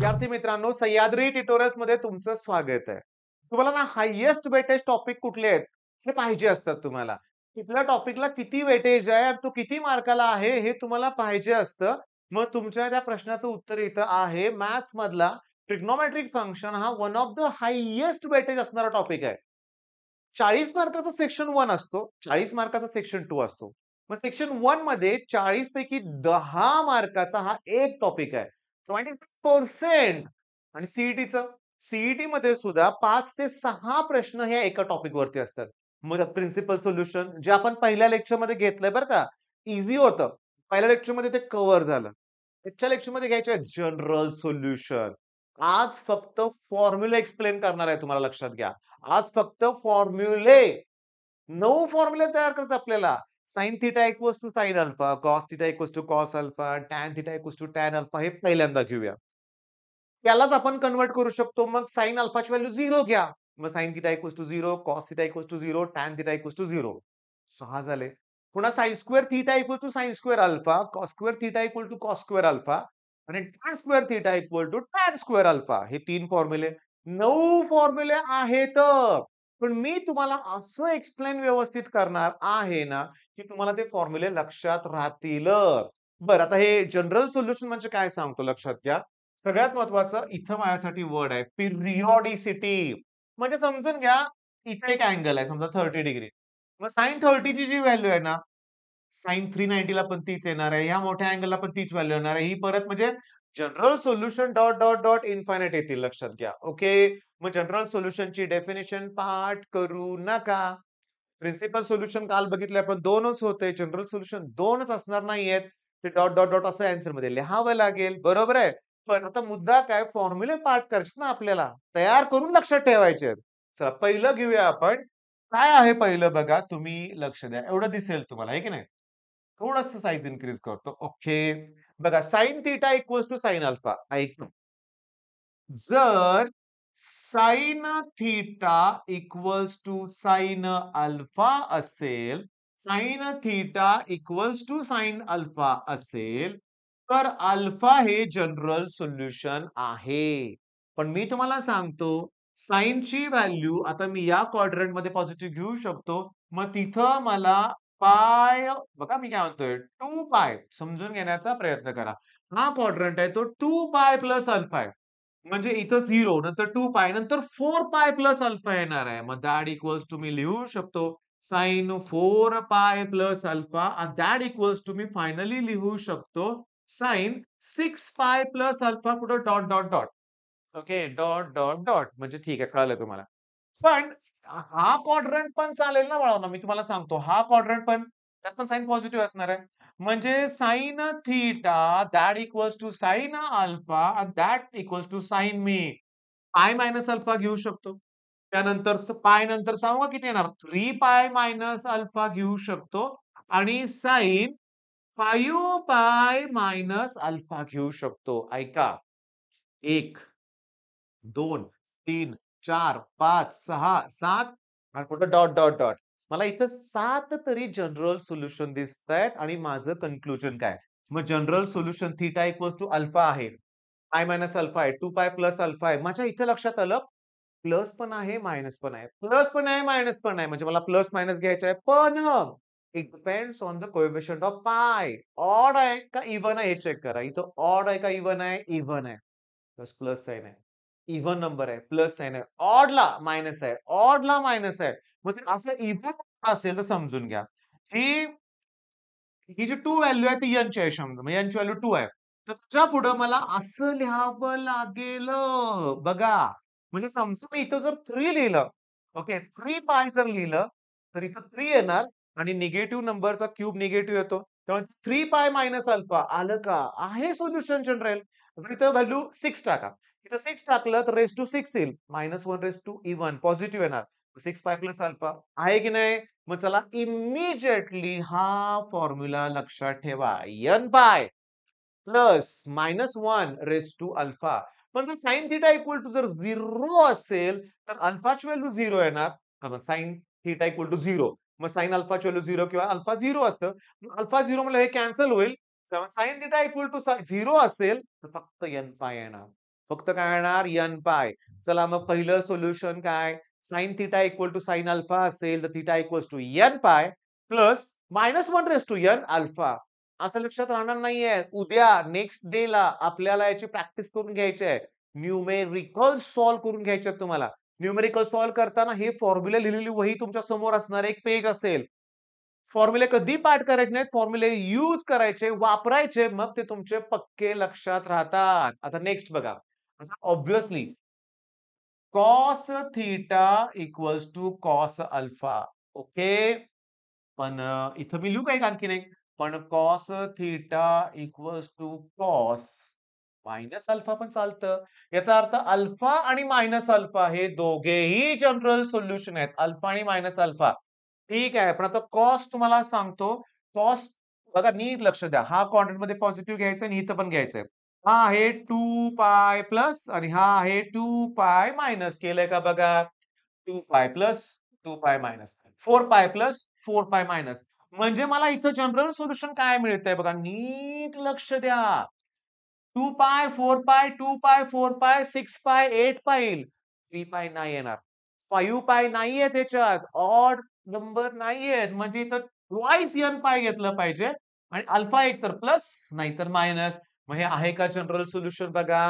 विद्यार्थी मित्रांनो सह्याद्री ट्युटोरियल्स मध्ये तुमचं स्वागत आहे तुम्हाला ना हायएस्ट वेटेज टॉपिक कुठले आहेत हे पाहिजे असतात तुम्हाला तिथल्या टॉपिकला किती वेटेज आहे आणि तो किती मार्काला आहे हे तुम्हाला पाहिजे असतं मग तुमच्या त्या प्रश्नाचं उत्तर इथं आहे मॅथ्स मधला ट्रिग्नोमॅट्रिक फंक्शन हा one of the highest weightage असणारा टॉपिक आहे चाळीस मार्काचा सेक्शन वन असतो चाळीस मार्काचा सेक्शन टू असतो मग सेक्शन वन मध्ये चाळीस पैकी दहा मार्काचा हा एक टॉपिक आहे ट्वेंटी पर्सेंट आणि सीईटीचं सीईटी मध्ये सुद्धा पाच ते सहा प्रश्न ह्या एका टॉपिक वरती असतात मग प्रिन्सिपल सोल्युशन जे आपण पहिल्या लेक्चर मध्ये घेतलंय बरं का इझी होतं पहिल्या लेक्चरमध्ये ते कव्हर झालं लेक्चर लेक्चरमध्ये घ्यायचे जनरल सोल्युशन आज फक्त फॉर्म्युले एक्सप्लेन करणार आहे तुम्हाला लक्षात घ्या आज फक्त फॉर्म्युले नऊ फॉर्म्युले तयार करतात आपल्याला sine theta equals to sine alpha cos theta equals to cos alpha tan theta equals to tan alpha हे पहिल्यांदा घेऊया त्यालाच आपण कन्वर्ट करू शकतो मग साईन अल्फाची व्हॅल्यू झिरो घ्या मग sine theta equals to zero cos theta equals to zero tan theta equals to zero सहा झाले पुन्हा sine square theta equal to sine square alpha cos square theta equal to cos square alpha आणि tan square theta equal to tan square alpha हे तीन फॉर्म्युले नऊ फॉर्म्युले आहेत पण मी तुम्हाला असं एक्सप्लेन व्यवस्थित करणार आहे ना तुम्हाला ते फॉर्म्युले लक्षात राहतील बरं आता हे जनरल सोल्युशन म्हणजे काय सांगतो लक्षात घ्या सगळ्यात महत्वाचं इथं माझ्यासाठी वर्ड आहे पिरिओडिसिटी म्हणजे समजून घ्या इथे एक अँगल आहे समजा थर्टी डिग्री मग साईन थर्टीची जी व्हॅल्यू आहे ना साईन थ्री नाईन्टीला पण तीच येणार आहे या मोठ्या अँगलला पण तीच व्हॅल्यू येणार आहे ही परत म्हणजे general solution dot dot dot infinite येतील लक्षात घ्या ओके मग जनरल सोल्युशनची डेफिनेशन पाठ करू नका प्रिन्सिपल सोल्युशन काल बघितले आपण दोनच होते जनरल सोल्युशन दोनच असणार नाहीयेत ते डॉट डॉट डॉट असं आन्सर मध्ये लिहावं लागेल बरोबर आहे पण आता मुद्दा काय फॉर्म्युले पाठ करायचे ना आपल्याला तयार करून लक्षात ठेवायचे चला पहिलं घेऊया आपण काय आहे पहिलं बघा तुम्ही लक्ष द्या एवढं दिसेल तुम्हाला आहे की नाही थोडस साईज इन्क्रीज करतो ओके बघा sine theta equals to sine alpha ऐक जर sine theta equals to sine alpha असेल sine theta equals to sine alpha असेल तर अल्फा हे जनरल सोल्युशन आहे पण मी तुम्हाला सांगतो साईनची व्हॅल्यू आता मी या क्वाड्रंट मध्ये पॉझिटिव्ह घेऊ शकतो मग तिथं मला पाय बघा मी काय म्हणतोय टू पाय समजून घेण्याचा प्रयत्न करा हा क्वाड्रंट आहे तो टू पाय प्लस अल्फा आहे म्हणजे इथं झिरो नंतर टू पाय नंतर फोर पाय प्लस अल्फा येणार आहे मग दॅड इक्वल्स टू मी लिहू शकतो sine four pi plus alpha that equals to मी फायनली लिहू शकतो sine six pi plus alpha कुठं dot dot dot okay dot dot dot म्हणजे ठीक आहे कळलं तुम्हाला पण हा क्वाड्रंट पण चालेल ना बाळांनो मी तुम्हाला सांगतो हा क्वाड्रंट पण त्यात पण साईन पॉझिटिव्ह असणार आहे म्हणजे sine theta that equals to sine alpha that equals to sine मी पाय मायनस अल्फा घेऊ शकतो त्यानंतर पाय नंतर सांगू किती येणार थ्री पाय मायनस अल्फा घेऊ शकतो आणि sine five pi minus alpha घेऊ शकतो ऐका एक दोन तीन चार पाच सहा सात आणि कुठं डॉट डॉट डॉट मला इथं सात तरी जनरल सोल्युशन दिसत आहेत आणि माझं कन्क्लुजन काय मग general solution theta equals to alpha आहे आय मायनस अल्फा आहे टू पाय प्लस अल्फा आहे माझ्या इथं लक्षात आलं प्लस पण आहे मायनस पण आहे प्लस पण आहे मायनस पण आहे म्हणजे मला प्लस मायनस घ्यायचं आहे पण it depends on the quotient of pi odd आहे का इव्हन आहे हे चेक करा इथं ऑड आहे का इव्हन आहे इव्हन आहे प्लस प्लस साईन आहे इव्हन नंबर आहे प्लस साईन आहे ऑडला मायनस आहे ऑडला मायनस आहे मग असं इव्हन असेल तर समजून घ्या ही ही जी टू व्हॅल्यू आहे ती यांची आहे समजा यांची व्हॅल्यू टू आहे तर त्याच्या पुढं मला असं लिहावं लागेल बघा म्हणजे समजा मी इथं जर थ्री लिहिलं ओके थ्री पाय जर लिहिलं तर इथं थ्री येणार आणि निगेटिव्ह नंबरचा क्यूब निगेटिव्ह येतो त्यामुळे थ्री पाय मायनस अल्फा आलं का आहे सोल्युशन जनरल जर इथं व्हॅल्यू सिक्स टाका इथं सिक्स टाकलं तर रेस टू सिक्स येईल minus one raise to even positive येणार सिक्स फाय प्लस अल्फा आहे की नाही मग चला इमिजिएटली हा फॉर्म्युला लक्षात ठेवा n pi plus minus one raise to alpha पण जर साईन थिटा इक्वल टू जर झिरो असेल तर अल्फाची व्हॅल्यू झिरो येणार sine theta equal to zero मग साईन अल्फाची व्हॅल्यू झिरो किंवा अल्फा झिरो असतं अल्फा झिरो म्हणजे हे कॅन्सल होईल sine theta equal to zero असेल तर फक्त एन पाय येणार फक्त काय येणार एन पाय चला मग पहिलं सोल्युशन काय sine theta equal to sine alpha असेल तर theta equal to n pi plus minus one raise to n alpha असं लक्षात राहणार नाहीये उद्या नेक्स्ट डे ला आपल्याला याची प्रॅक्टिस करून घ्यायची आहे न्यूमेरिकल सॉल्व्ह करून घ्यायचे तुम्हाला न्यूमेरिकल सॉल्व्ह करताना हे फॉर्म्युले लिहिलेली वही तुमच्या समोर असणार एक पेज असेल फॉर्म्युले कधी पाठ करायचे नाहीत फॉर्म्युले यूज करायचे वापरायचे मग ते तुमचे पक्के लक्षात राहतात आता नेक्स्ट बघा obviously cos theta equals to cos alpha okay पण इथं मी लिहू काही आणखी नाही पण cos theta equals to cos minus alpha पण चालतं याचा अर्थ अल्फा आणि मायनस अल्फा हे दोघेही जनरल सोल्युशन आहेत अल्फा आणि मायनस अल्फा ठीक आहे पण आता कॉस तुम्हाला सांगतो कॉस बघा नीट लक्ष द्या हा क्वांटिटी मध्ये पॉझिटिव्ह घ्यायचा आणि इथं पण घ्यायचंय हा आहे टू पाय प्लस आणि हा आहे टू पाय मायनस केलंय का बघा two pi plus two pi minus four pi plus four pi minus म्हणजे मला इथं जनरल सोल्युशन काय मिळतंय बघा नीट लक्ष द्या टू पाय फोर पाय टू पाय four pi six pi eight पाय येईल थ्री पाय नाही येणार फाईव्ह पाय नाहीये त्याच्यात ऑड नंबर नाहीयेत म्हणजे इथं ट्वाईस एन पाय घेतलं पाहिजे आणि अल्फा एक तर प्लस नाहीतर मायनस मग हे आहे का जनरल सोल्युशन बघा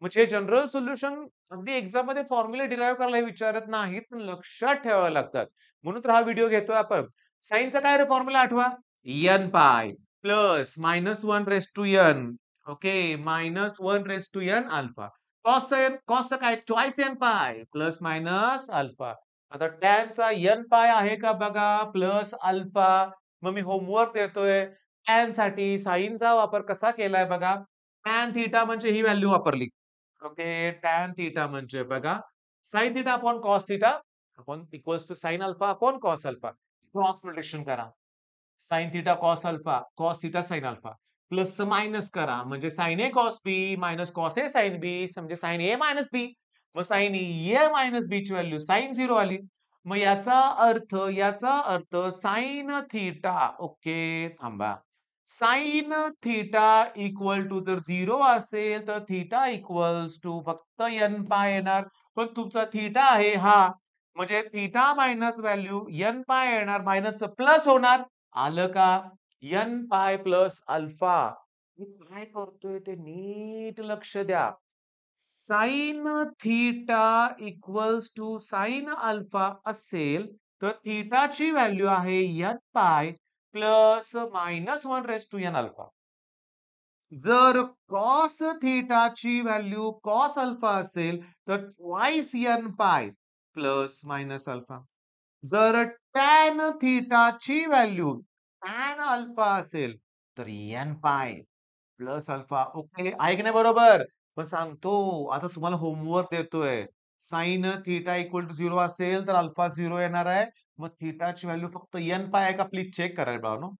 म्हणजे जनरल सोल्युशन अगदी एक्झाम मध्ये फॉर्म्युले डिराईव्ह करायला विचारत नाहीत पण लक्षात ठेवावं लागतात म्हणून तर हा व्हिडिओ घेतोय आपण साईनचा काय रे फॉर्म्युला आठवा n pi plus minus one raise to n okay minus one raise to n alpha cos n cos काय choice n pi plus minus alpha आता टॅनचा एन पाय आहे का बघा प्लस अल्फा मग मी होमवर्क देतोय एन साइन साईनचा कसा के बगा टैन थीटा म्हणजे ही वैल्यू वाली ओके टैन थीटा म्हणजे बघा sine theta upon cos theta upon equals to sine alpha upon cos alpha cross production करा sine theta cos alpha cos theta sine alpha plus minus करा sine A cos B minus cos A sine B समझे sine ए minus बी मैं sign ए minus बी ची value sine zero आली मैं अर्थ याचा अर्थ साइन थीटा ओके थांबा साईन थिटा इक्वल टू जर झिरो असेल तर थिटा इक्वल्स टू फक्त एन पाय येणार पण तुमचा थिटा आहे हा म्हणजे theta minus value N pi येणार मायनस प्लस होणार आलं का एन पाय प्लस अल्फा मी काय करतोय ते नीट लक्ष द्या sine theta equals to sine alpha असेल तर थिटाची व्हॅल्यू आहे n pi plus minus one raise to n alpha जर कॉस थीटाची व्हॅल्यू कॉस अल्फा असेल तर twice n pi plus minus alpha जर टॅन थीटाची व्हॅल्यू टॅन अल्फा असेल तर N pi plus alpha okay ऐकणे बरोबर पण सांगतो आता तुम्हाला होमवर्क देतोय sine theta equal to zero असेल तर अल्फा झिरो येणार आहे मग थिटाची व्हॅल्यू फक्त एन पाय आहे का प्लीज चेक करा भावनो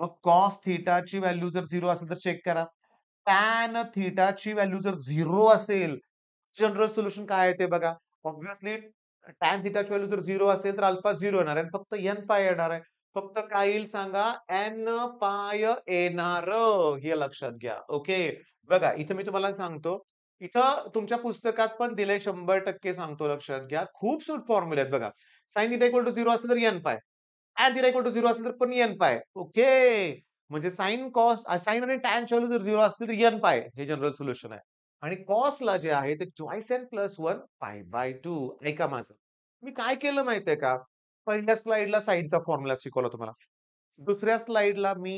मग कॉस थिटाची व्हॅल्यू जर झिरो असेल तर चेक करा टॅन थिटाची व्हॅल्यू जर झिरो असेल जनरल सोल्युशन काय आहे ते बघा ऑब्व्हियसली टॅन थिटाची व्हॅल्यू जर झिरो असेल तर अल्फा झिरो येणार आहे फक्त एन पाय येणार आहे फक्त काय येईल सांगा एन पाय येणार हे लक्षात घ्या ओके बघा इथे मी तुम्हाला सांगतो इथं तुमच्या पुस्तकात पण दिले शंभर टक्के सांगतो लक्षात घ्या खूप सूट फॉर्म्युले आहेत बघा साईन इथे इक्वल टू झिरो असेल तर एन पाय ऍट इथे इक्वल टू झिरो असेल तर पण एन पाय ओके म्हणजे साईन कॉस्ट साईन आणि टॅन व्हॅल्यू जर झिरो असतील तर एन पाय हे जनरल सोल्युशन आहे आणि कॉस्टला जे आहे ते choice n plus one pi by two ऐका माझं मी काय केलं माहितीये का पहिल्या स्लाइडला साईनचा फॉर्म्युला शिकवला तुम्हाला दुसऱ्या स्लाइडला मी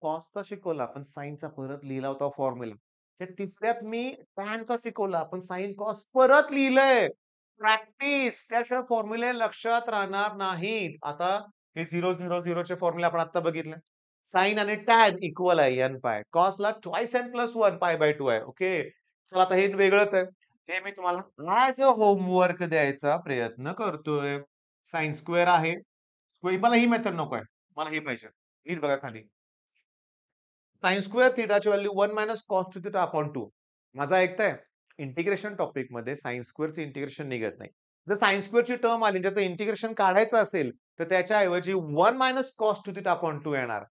कॉस्टचा शिकवला पण साईनचा परत लिहिला होता फॉर्म्युला हे तिसऱ्यात मी टॅन का शिकवला पण साईन कॉस परत लिहिलंय प्रॅक्टिस त्याशिवाय फॉर्म्युले लक्षात राहणार नाहीत आता हे झिरो झिरो चे फॉर्म्युले आपण आता बघितले साईन आणि टॅन इक्वल आहे एन पाय ला twice n plus one pi by two आहे ओके चला आता हे वेगळंच आहे हे मी तुम्हाला ऍज अ होमवर्क द्यायचा प्रयत्न करतोय साईन स्क्वेअर आहे मला ही मेथड नको आहे मला हे पाहिजे नीट बघा खाली साइन स्क्वेअर थिटाची value one minus cos theta upon two माझा ऐकताय इंटिग्रेशन टॉपिकमध्ये मध्ये सायन्स स्क्वेअरचं इंटिग्रेशन निघत नाही जर सायन्स स्क्वेअरची टर्म आली ज्याचं इंटिग्रेशन काढायचं असेल तर त्याच्याऐवजी one minus cos theta upon two येणार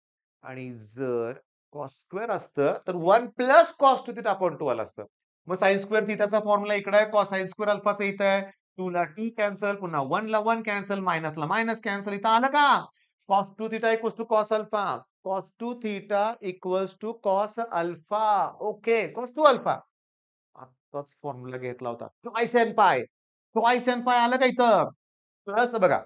आणि जर कॉस्ट स्क्वेअर असतं तर one plus cos theta upon two आला असतं मग सायन्स स्क्वेअर थिटाचा फॉर्म्युला इकडे आहे सायन्स स्क्वेअर अल्फाचं इथं आहे टू ला टी कॅन्सल पुन्हा वन ला वन कॅन्सल मायनस ला मायनस कॅन्सल इथं आलं का कॉस टू थिटा एक two cos alpha cos 2 theta equals to cos alpha. Okay, cos 2 alpha. आताच फॉर्म्युला घेतला होता twice n pi twice n pi आलं का प्लस बघा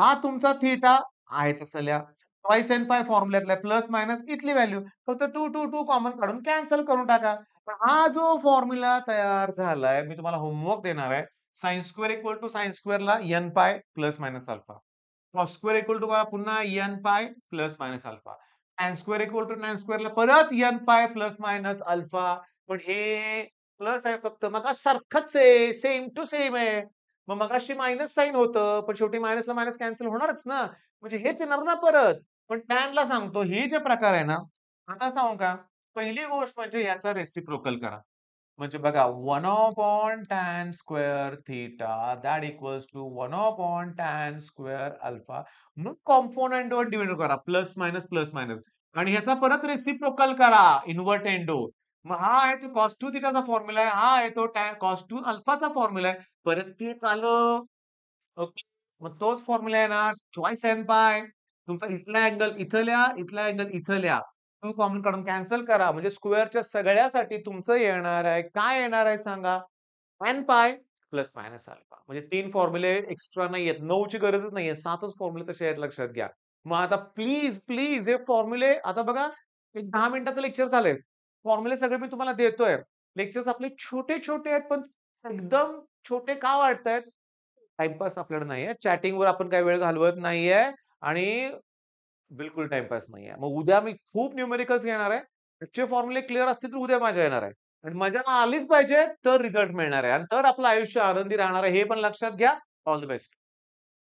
हा तुमचा थीटा आहे तसल्या ट्वाइस एन पाय फॉर्म्युल्यातला प्लस मायनस इथली व्हॅल्यू फक्त टू टू टू कॉमन काढून कॅन्सल करून टाका पण हा जो फॉर्म्युला तयार झालाय मी तुम्हाला होमवर्क देणार आहे sines square equal to sine स्क्वेअरला n pi plus minus alpha square equal to पुन्हा n pi plus minus alpha square equal परत n pi plus minus alpha पण हे प्लस आहे फक्त मग सारखंच आहे सेम टू सेम आहे मग मगाशी मायनस साईन होतं पण शेवटी मायनसला मायनस कॅन्सल होणारच ना म्हणजे हेच येणार ना परत पण टॅनला सांगतो हे जे प्रकार आहे ना आता सांगू का पहिली गोष्ट म्हणजे याचा रेसिप्रोकल करा म्हणजे बघा one on tan square theta that equals to one on tan square alpha म्हणून कॉम्पोनंटवर डिव्हिड करा प्लस मायनस प्लस मायनस आणि ह्याचा परत रेसिप्रोकल करा इन्व्हर्ट एंडो मग हा आहे तो कॉस्ट टू थिटाचा फॉर्म्युला आहे हा आहे तो टॅन कॉस टू अल्फाचा फॉर्म्युला आहे परत ते चालो ओके मग तोच फॉर्म्युला आहे ना चॉईस एन पाय तुमचा इथला अँगल इथल्या इथला अँगल इथल्या टू कॉमन काढून कॅन्सल करा म्हणजे स्क्वेअरच्या सगळ्यासाठी तुमचं येणार आहे काय येणार आहे सांगा N pi plus minus alpha म्हणजे तीन फॉर्म्युले एक्स्ट्रा नाही आहेत नऊची गरजच नाहीये सातच फॉर्म्युले तसे आहेत लक्षात घ्या मग आता प्लीज प्लीज हे फॉर्म्युले आता बघा एक दहा मिनिटाचं लेक्चर झाले फॉर्म्युले सगळे मी तुम्हाला देतोय लेक्चर्स आपले छोटे छोटे आहेत पण एकदम छोटे का वाटत आहेत टाइमपास आपल्याकडे नाहीये चॅटिंगवर आपण काही वेळ घालवत नाहीये आणि बिलकुल टाइमपास नाही आहे मग उद्या मी खूप न्यूमेरिकल्स घेणार आहे त्याचे फॉर्म्युले क्लिअर असतील तर उद्या माझ्या येणार आहे आणि मजा आलीच पाहिजे तर रिझल्ट मिळणार आहे आणि तर आपलं आयुष्य आनंदी राहणार आहे हे पण लक्षात घ्या ऑल द बेस्ट